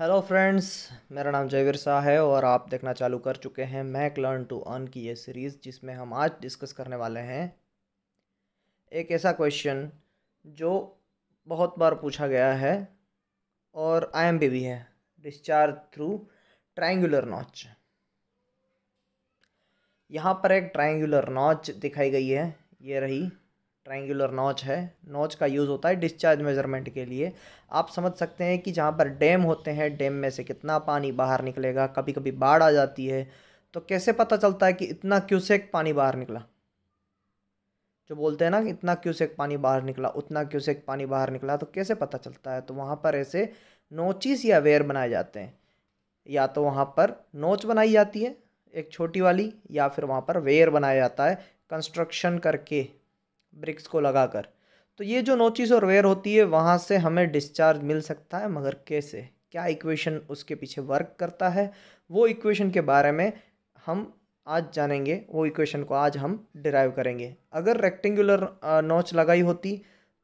hello friends मेरा नाम जयवीर शाह है और आप देखना चालू कर चुके हैं मैक लर्न टू अर्न की ये सीरीज़ जिसमें हम आज डिस्कस करने वाले हैं एक ऐसा क्वेश्चन जो बहुत बार पूछा गया है और बी भी है डिस्चार्ज थ्रू ट्रायंगुलर नॉच यहाँ पर एक ट्रायंगुलर नॉच दिखाई गई है ये रही ट्रायंगुलर नोच है नोच का यूज़ होता है डिस्चार्ज मेज़रमेंट के लिए आप समझ सकते हैं कि जहाँ पर डैम होते हैं डैम में से कितना पानी बाहर निकलेगा कभी कभी बाढ़ आ जाती है तो कैसे पता चलता है कि इतना क्यूसेक पानी बाहर निकला जो बोलते हैं ना कि इतना क्यूसेक पानी बाहर निकला उतना क्यूसेक पानी बाहर निकला तो कैसे पता चलता है तो वहाँ पर ऐसे नोचिस या वेयर बनाए जाते हैं या तो वहाँ पर नोच बनाई जाती है एक छोटी वाली या फिर वहाँ पर वेयर बनाया जाता है कंस्ट्रक्शन करके ब्रिक्स को लगाकर तो ये जो नोचिस और वेयर होती है वहाँ से हमें डिस्चार्ज मिल सकता है मगर कैसे क्या इक्वेशन उसके पीछे वर्क करता है वो इक्वेशन के बारे में हम आज जानेंगे वो इक्वेशन को आज हम डिराइव करेंगे अगर रेक्टेंगुलर नोच लगाई होती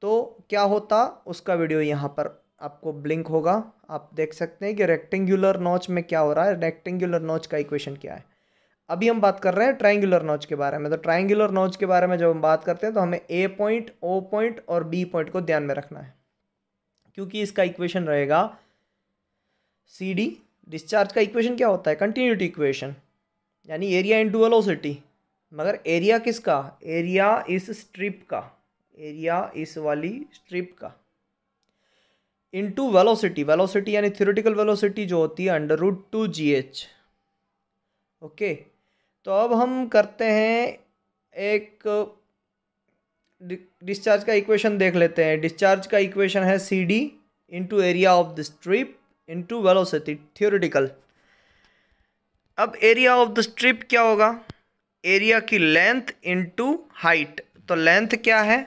तो क्या होता उसका वीडियो यहाँ पर आपको ब्लिंक होगा आप देख सकते हैं कि रेक्टेंगुलर नोच में क्या हो रहा है रेक्टेंगुलर नोच का इक्वेशन क्या है अभी हम बात कर रहे हैं ट्राइंगुलर नॉच के बारे में तो ट्राइंगुलर नॉच के बारे में जब हम बात करते हैं तो हमें ए पॉइंट ओ पॉइंट और बी पॉइंट को ध्यान में रखना है क्योंकि इसका इक्वेशन रहेगा सी डी डिस्चार्ज का इक्वेशन क्या होता है कंटिन्यूटी इक्वेशन यानी एरिया इंटू वेलोसिटी मगर एरिया किसका एरिया इस स्ट्रिप का एरिया इस वाली स्ट्रिप का इंटू वेलोसिटी वेलोसिटी यानी थ्योरेटिकल वेलोसिटी जो होती है under root two G H okay तो अब हम करते हैं एक डिस्चार्ज का इक्वेशन देख लेते हैं डिस्चार्ज का इक्वेशन है C D into area of the strip into velocity theoretical अब एरिया ऑफ द स्ट्रिप क्या होगा एरिया की लेंथ इंटू हाइट तो लेंथ क्या है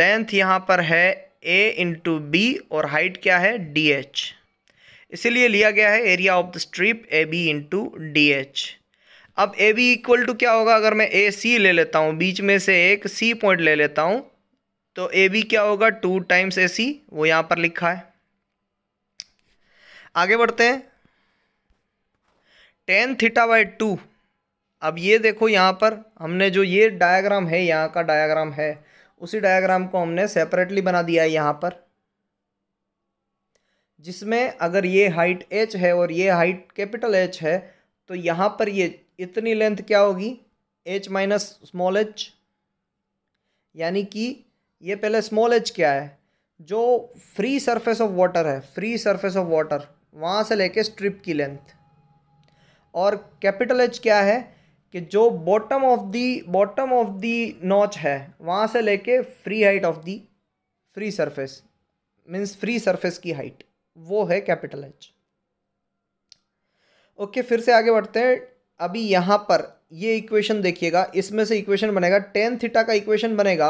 लेंथ यहाँ पर है ए इंटू बी और हाइट क्या है डी एच इसीलिए लिया गया है area of the strip A B into D H अब ए बी इक्वल टू क्या होगा अगर मैं ए सी ले लेता हूँ बीच में से एक सी पॉइंट ले लेता हूँ तो ए बी क्या होगा टू टाइम्स ए सी वो यहाँ पर लिखा है आगे बढ़ते हैं टेन थीटा बाई टू अब ये देखो यहाँ पर हमने जो ये डायग्राम है यहाँ का डायग्राम है उसी डायग्राम को हमने सेपरेटली बना दिया है यहाँ पर जिसमें अगर ये हाइट एच है और ये हाइट कैपिटल एच है तो यहाँ पर ये इतनी लेंथ क्या होगी एच माइनस स्मॉल एच यानी कि ये पहले स्मॉल एच क्या है जो फ्री सरफेस ऑफ वाटर है फ्री सरफेस ऑफ वाटर वहाँ से लेके स्ट्रिप की लेंथ और कैपिटल एच क्या है कि जो bottom of the bottom of the notch है वहाँ से लेके free height of the free surface means free surface की हाइट वो है कैपिटल एच ओके फिर से आगे बढ़ते हैं अभी यहाँ पर ये इक्वेशन देखिएगा इसमें से इक्वेशन बनेगा टेन थीटा का इक्वेशन बनेगा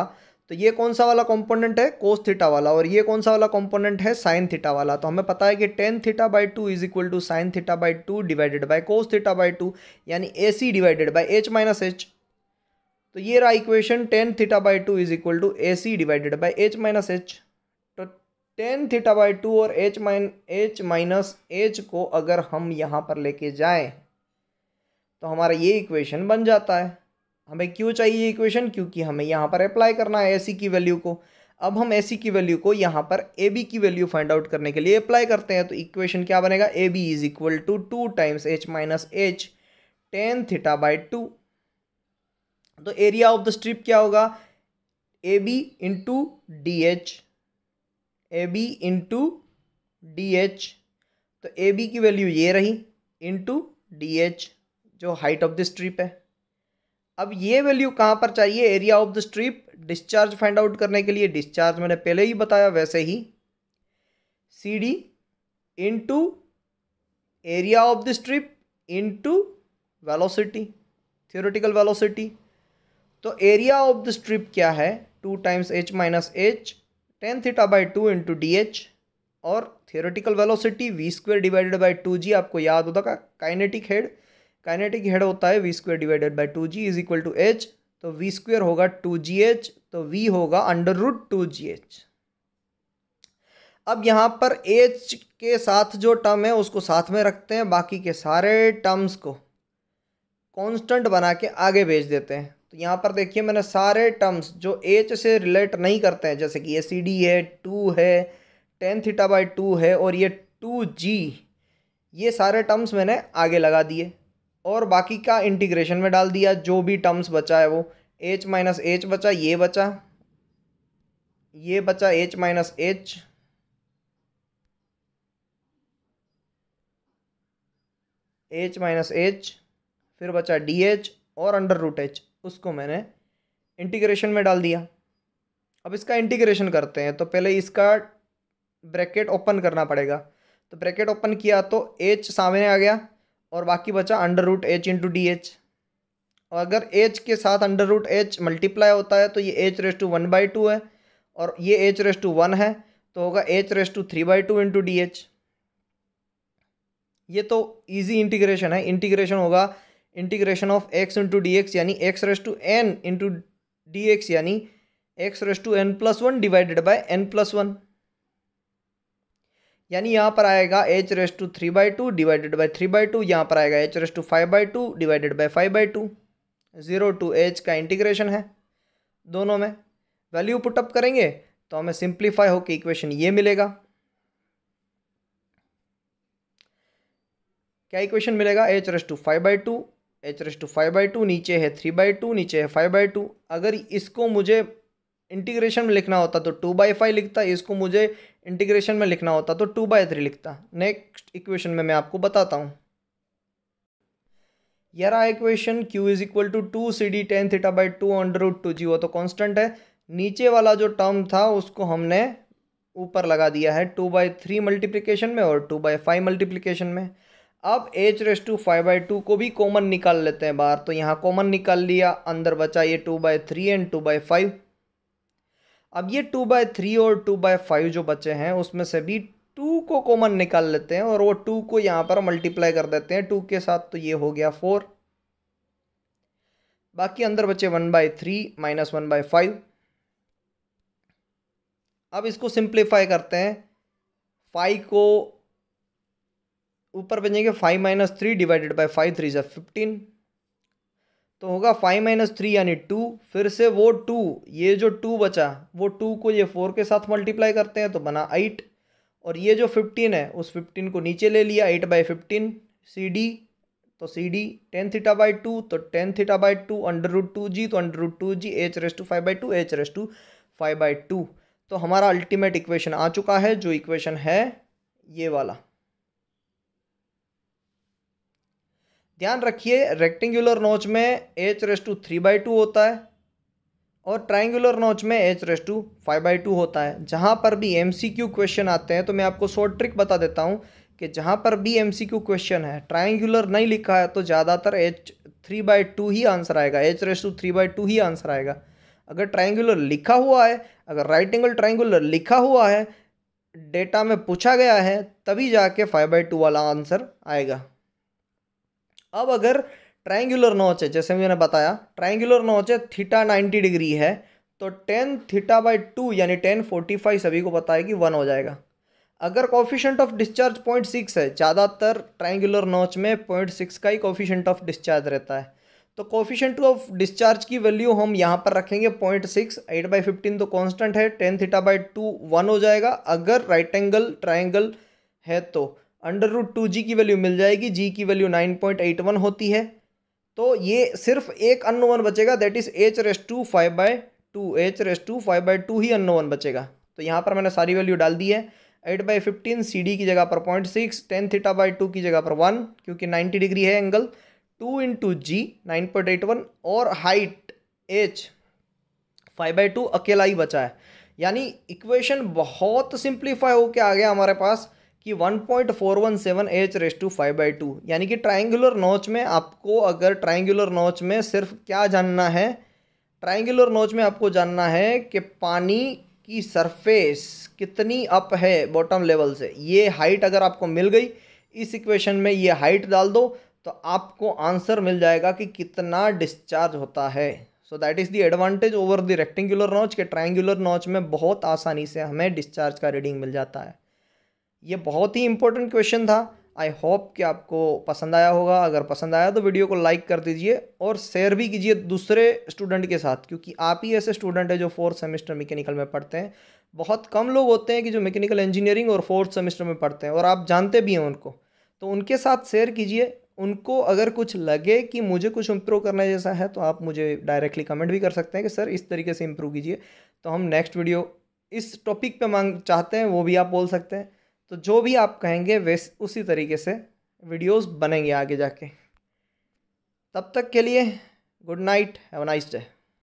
तो ये कौन सा वाला कंपोनेंट है कोस थीटा वाला और ये कौन सा वाला कंपोनेंट है साइन थीटा वाला तो हमें पता है कि tan theta by two is equal to sine theta by two divided by cos theta by two यानी A C divided by H minus H तो ये रहा equation tan theta by two is equal to A C divided by H minus H तो tan theta by two और H minus H minus H को अगर हम यहाँ पर लेके जाएँ तो हमारा ये इक्वेशन बन जाता है हमें क्यों चाहिए इक्वेशन क्योंकि हमें यहाँ पर अप्लाई करना है ए की वैल्यू को अब हम ए की वैल्यू को यहाँ पर ए बी की वैल्यू फाइंड आउट करने के लिए अप्लाई करते हैं तो इक्वेशन क्या बनेगा A B is equal to two times H minus H tan theta by two तो एरिया ऑफ द स्ट्रिप क्या होगा A B into D H A B into D H तो ए बी की value ये रही into D H जो height of the strip है अब ये वैल्यू कहाँ पर चाहिए area of the strip discharge find out करने के लिए डिस्चार्ज मैंने पहले ही बताया वैसे ही C D into area of the strip into velocity theoretical velocity तो एरिया ऑफ द स्ट्रिप क्या है two times H minus H tan theta by two into D H और theoretical velocity V square divided by two G आपको याद होता का kinetic head kinetic head होता है V square divided by two G is equal to H तो V square होगा two G H तो वी होगा under root two G H अब यहाँ पर एच के साथ जो टर्म है उसको साथ में रखते हैं बाकी के सारे टर्म्स को कांस्टेंट बना के आगे भेज देते हैं तो यहाँ पर देखिए मैंने सारे टर्म्स जो एच से रिलेट नहीं करते हैं जैसे कि ए सी डी है टू है टेन थीटा बाई टू है और ये टू जी ये सारे टर्म्स मैंने आगे लगा दिए और बाकी का इंटीग्रेशन में डाल दिया जो भी टर्म्स बचा है वो एच माइनस एच बचा ये बचा ये बचा H minus H H minus H फिर बचा डी एच और अंडर रूट एच उसको मैंने इंटीग्रेशन में डाल दिया अब इसका इंटीग्रेशन करते हैं तो पहले इसका ब्रैकेट ओपन करना पड़ेगा तो ब्रैकेट ओपन किया तो एच सामने आ गया और बाकी बचा under root H into D H और अगर एच के साथ अंडर रूट एच मल्टीप्लाई होता है तो ये H raise to one by two है और ये एच रेस टू वन है तो होगा H raise to three by two into D H ये तो ईजी इंटीग्रेशन है इंटीग्रेशन होगा integration of X into D X यानी X raise to N into D X यानी X raise to N plus one divided by N plus one यानी यहाँ पर आएगा H raise to three by two divided by three by two यहाँ पर आएगा H raise to five by two divided by five by two zero to H का integration है दोनों में वैल्यू पुटअप करेंगे तो हमें सिंप्लीफाई होकर इक्वेशन ये मिलेगा क्या इक्वेशन मिलेगा H raise to five by two H raise to five by two नीचे है थ्री बाई टू नीचे है फाइव बाई टू अगर इसको मुझे इंटीग्रेशन में लिखना होता तो टू बाई फाइव लिखता इसको मुझे इंटीग्रेशन में लिखना होता तो टू बाई थ्री लिखता नेक्स्ट इक्वेशन में मैं आपको बताता हूँ यारा equation Q is equal to two C D tan theta by two under root two G वो तो कॉन्स्टेंट है नीचे वाला जो टर्म था उसको हमने ऊपर लगा दिया है टू बाई थ्री मल्टीप्लीकेशन में और टू बाई फाइव मल्टीप्लीकेशन में अब H raise to five by two को भी कॉमन निकाल लेते हैं बाहर तो यहाँ कॉमन निकाल लिया अंदर बचा ये two by three and two by five अब ये टू बाय थ्री और टू बाय फाइव जो बचे हैं उसमें से भी टू को कॉमन निकाल लेते हैं और वो टू को यहाँ पर मल्टीप्लाई कर देते हैं टू के साथ तो ये हो गया फोर बाकी अंदर बचे one by three minus one by five अब इसको सिंप्लीफाई करते हैं फाइव को ऊपर भेजेंगे five minus three divided by five three जै फिफ्टीन तो होगा फाइव माइनस थ्री यानी टू फिर से वो टू ये जो टू बचा वो टू को ये फोर के साथ मल्टीप्लाई करते हैं तो बना एट और ये जो फिफ्टीन है उस फिफ्टीन को नीचे ले लिया eight by fifteen C D तो C D tan theta by two तो tan theta by two under root two G तो under root two G H raise to five by two H raise to five by two तो हमारा ultimate equation आ चुका है जो equation है ये वाला ध्यान रखिए रेक्टेंगुलर नोच में H raise to three by two होता है और ट्राइंगुलर नोच में H raise to five by two होता है जहाँ पर भी एम सी क्यू क्वेश्चन आते हैं तो मैं आपको शॉर्ट ट्रिक बता देता हूँ कि जहाँ पर भी एम सी क्यू क्वेश्चन है ट्राइंगुलर नहीं लिखा है तो ज़्यादातर एच थ्री बाई टू ही आंसर आएगा H raise to three by two ही आंसर आएगा अगर ट्राइंगुलर लिखा हुआ है अगर राइट एंगल ट्राइंगुलर लिखा हुआ है डेटा में पूछा गया है तभी जाके फाइव बाई टू वाला आंसर आएगा अब अगर ट्राइंगुलर नॉच है जैसे मैंने बताया ट्राइंगुलर नॉच है थीटा नाइन्टी डिग्री है तो टेन थीटा बाई टू यानी टेन फोर्टी फाइव सभी को पता है कि वन हो जाएगा अगर coefficient of discharge point six है ज़्यादातर ट्राइंगुलर नॉच में पॉइंट सिक्स का ही कॉफिशेंट ऑफ डिस्चार्ज रहता है तो कॉफिशेंट ऑफ डिस्चार्ज की वैल्यू हम यहाँ पर रखेंगे point six eight by fifteen तो कॉन्स्टेंट है tan theta by two one हो जाएगा अगर राइट एंगल ट्राइंगल है तो अंडर रूट टू जी की वैल्यू मिल जाएगी जी की value nine point eight one होती है तो ये सिर्फ एक वन बचेगा that is H raise to five by two H raise to five by two ही वन बचेगा तो यहाँ पर मैंने सारी वैल्यू डाल दी है eight by fifteen C D की जगह पर point six tan theta by two की जगह पर वन क्योंकि नाइन्टी डिग्री है angle two into G nine point eight one और height H five by two अकेला ही बचा है यानी इक्वेशन बहुत सिंप्लीफाई होके आ गया हमारे पास कि 1.417 H raise to five by two यानी कि ट्राइंगुलर नोच में आपको अगर ट्राइंगुलर नोच में सिर्फ क्या जानना है ट्राइंगुलर नोच में आपको जानना है कि पानी की सरफेस कितनी अप है बॉटम लेवल से ये हाइट अगर आपको मिल गई इस इक्वेशन में ये हाइट डाल दो तो आपको आंसर मिल जाएगा कि कितना डिस्चार्ज होता है so that is the advantage over the rectangular notch के ट्राइंगुलर नोच में बहुत आसानी से हमें डिस्चार्ज का रीडिंग मिल जाता है ये बहुत ही इंपॉर्टेंट क्वेश्चन था आई होप कि आपको पसंद आया होगा अगर पसंद आया तो वीडियो को लाइक कर दीजिए और शेयर भी कीजिए दूसरे स्टूडेंट के साथ क्योंकि आप ही ऐसे स्टूडेंट हैं जो फोर्थ सेमेस्टर मैकेनिकल में पढ़ते हैं बहुत कम लोग होते हैं कि जो मैकेनिकल इंजीनियरिंग और फोर्थ सेमेस्टर में पढ़ते हैं और आप जानते भी हैं उनको तो उनके साथ शेयर कीजिए उनको अगर कुछ लगे कि मुझे कुछ इम्प्रूव करना जैसा है तो आप मुझे डायरेक्टली कमेंट भी कर सकते हैं कि सर इस तरीके से इम्प्रूव कीजिए तो हम नेक्स्ट वीडियो इस टॉपिक पर मांग चाहते हैं वो भी आप बोल सकते हैं तो जो भी आप कहेंगे वैस उसी तरीके से वीडियोस बनेंगे आगे जाके तब तक के लिए good night have nice day